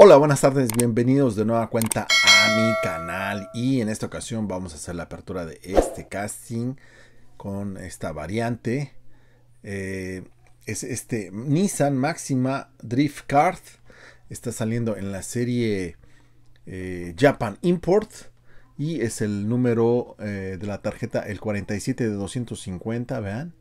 Hola, buenas tardes, bienvenidos de nueva cuenta a mi canal y en esta ocasión vamos a hacer la apertura de este casting con esta variante. Eh, es este Nissan Maxima Drift Card, está saliendo en la serie eh, Japan Import y es el número eh, de la tarjeta el 47 de 250, vean.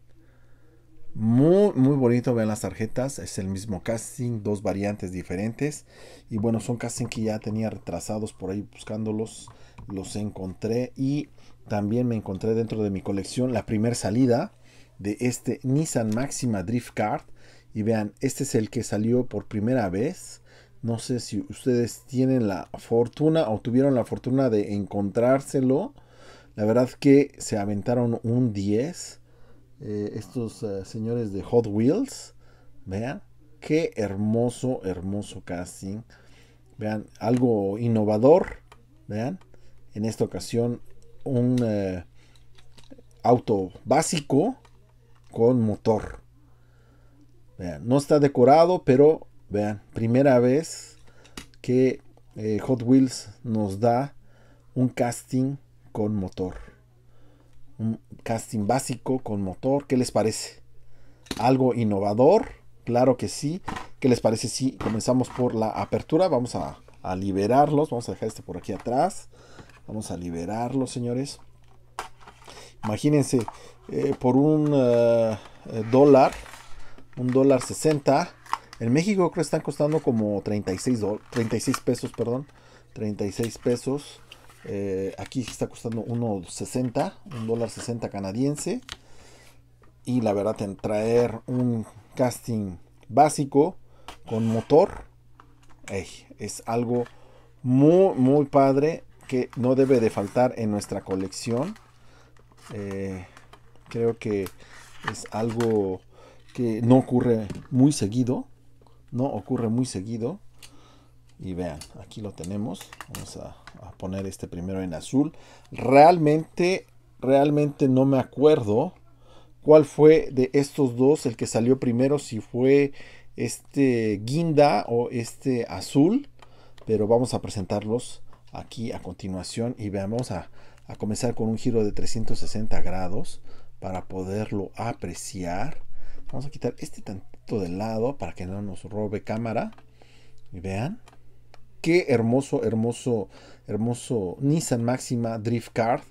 Muy, muy bonito, vean las tarjetas. Es el mismo casting, dos variantes diferentes. Y bueno, son casting que ya tenía retrasados por ahí buscándolos. Los encontré y también me encontré dentro de mi colección la primera salida de este Nissan Maxima Drift Card. Y vean, este es el que salió por primera vez. No sé si ustedes tienen la fortuna o tuvieron la fortuna de encontrárselo. La verdad que se aventaron un 10 eh, estos eh, señores de Hot Wheels. Vean, qué hermoso, hermoso casting. Vean, algo innovador. Vean, en esta ocasión un eh, auto básico con motor. Vean, no está decorado, pero vean, primera vez que Hot Wheels nos da un casting con motor un casting básico con motor. ¿Qué les parece? ¿Algo innovador? Claro que sí. ¿Qué les parece si sí, comenzamos por la apertura? Vamos a, liberarlos. Vamos a dejar este por aquí atrás. Vamos a liberarlos, señores. Imagínense, eh, por un eh, eh, dólar, un dólar 60. En México creo que están costando como 36, 36 pesos, perdón. 36 pesos. Eh, aquí está costando 1.60, un canadiense. Y la verdad, en traer un casting básico con motor es algo muy, muy padre que no debe de faltar en nuestra colección. Eh, creo que es algo que no ocurre muy seguido. No ocurre muy seguido. Y vean, aquí lo tenemos. Vamos a, poner este primero en azul. Realmente, realmente no me acuerdo cuál fue de estos dos el que salió primero, si fue este guinda o este azul, pero vamos a presentarlos aquí a continuación y veamos a, a comenzar con un giro de 360 grados para poderlo apreciar. Vamos a quitar este tantito de lado para que no nos robe cámara. Y vean, qué hermoso, hermoso, hermoso Nissan Maxima Drift Card.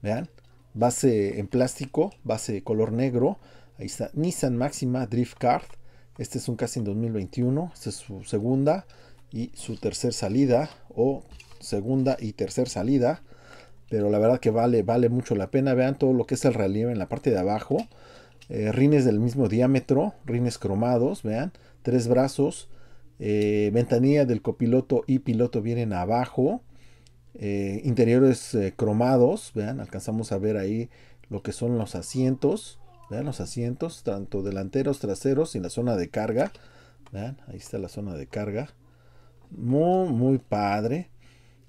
Vean, base en plástico, base de color negro. Ahí está, Nissan Maxima Drift Card. Este es un casi en 2021. Esta es su segunda y su tercer salida. O segunda y tercer salida. Pero la verdad que vale, vale mucho la pena. Vean todo lo que es el relieve en la parte de abajo. Eh, rines del mismo diámetro. Rines cromados, vean. Tres brazos. Eh, ventanilla del copiloto y piloto vienen abajo. Eh, interiores eh, cromados, vean, alcanzamos a ver ahí lo que son los asientos, vean los asientos, tanto delanteros, traseros y la zona de carga, vean, ahí está la zona de carga, muy, muy padre,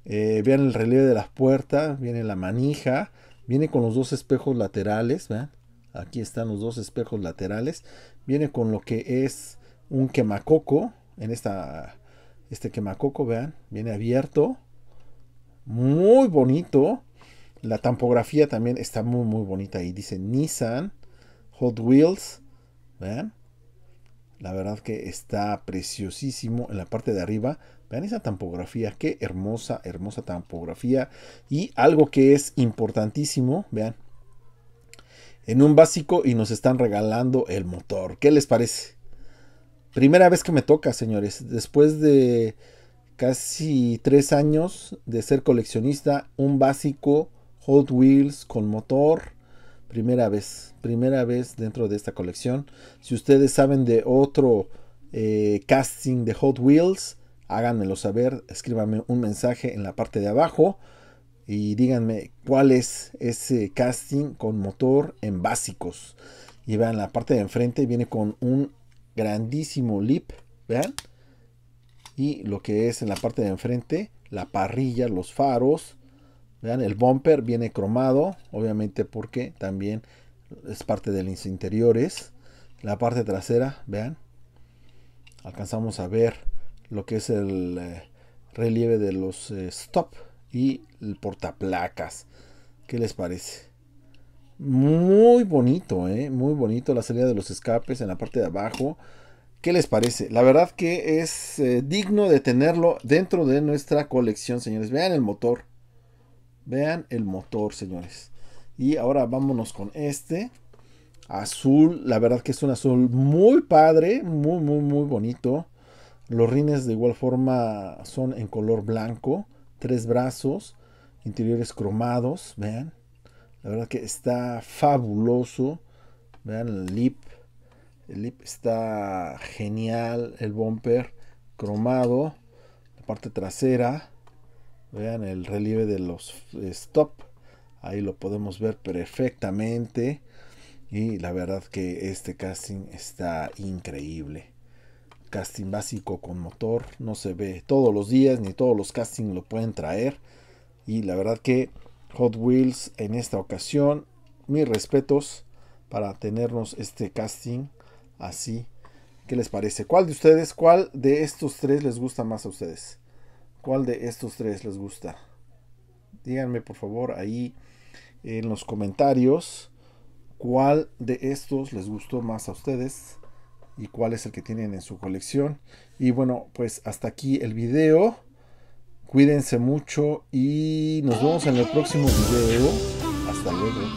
vean el relieve de las puertas, viene la manija, viene con los dos espejos laterales, vean, aquí están los dos espejos laterales, viene con lo que es un quemacoco, en esta este quemacoco, vean, viene abierto, muy bonito. La tampografía también está muy muy bonita y dice Nissan Hot Wheels, vean. La verdad que está preciosísimo en la parte de arriba. Vean esa tampografía, qué hermosa, hermosa tampografía. Y algo que es importantísimo, vean. En un básico y nos están regalando el motor. ¿Qué les parece? Primera vez que me toca, señores. Después de casi tres años de ser coleccionista, un básico Hot Wheels con motor. Primera vez, primera vez dentro de esta colección. Si ustedes saben de otro eh, casting de Hot Wheels, háganmelo saber, escríbanme un mensaje en la parte de abajo y díganme cuál es ese casting con motor en básicos. Y vean la parte de enfrente, viene con un grandísimo lip, vean. Y lo que es en la parte de enfrente, la parrilla, los faros, vean, el bumper viene cromado, obviamente porque también es parte de los interiores. La parte trasera, vean, alcanzamos a ver lo que es el eh, relieve de los eh, stop y el portaplacas. ¿Qué les parece? Muy bonito, ¿eh? Muy bonito la salida de los escapes en la parte de abajo. ¿Qué les parece? La verdad que es eh, digno de tenerlo dentro de nuestra colección, señores. Vean el motor. Vean el motor, señores. Y ahora vámonos con este. Azul. La verdad que es un azul muy padre. Muy, muy, muy bonito. Los rines de igual forma son en color blanco. Tres brazos. Interiores cromados. Vean. La verdad que está fabuloso. Vean el lip. El lip está genial. El bumper cromado. La parte trasera. Vean el relieve de los stop. Ahí lo podemos ver perfectamente. Y la verdad que este casting está increíble. Casting básico con motor. No se ve todos los días ni todos los castings lo pueden traer. Y la verdad que Hot Wheels en esta ocasión. Mis respetos para tenernos este casting así. ¿Qué les parece? ¿Cuál de ustedes, cuál de estos tres les gusta más a ustedes? ¿Cuál de estos tres les gusta? Díganme por favor ahí en los comentarios cuál de estos les gustó más a ustedes y cuál es el que tienen en su colección. Y bueno, pues hasta aquí el video. Cuídense mucho y nos vemos en el próximo video. Hasta luego.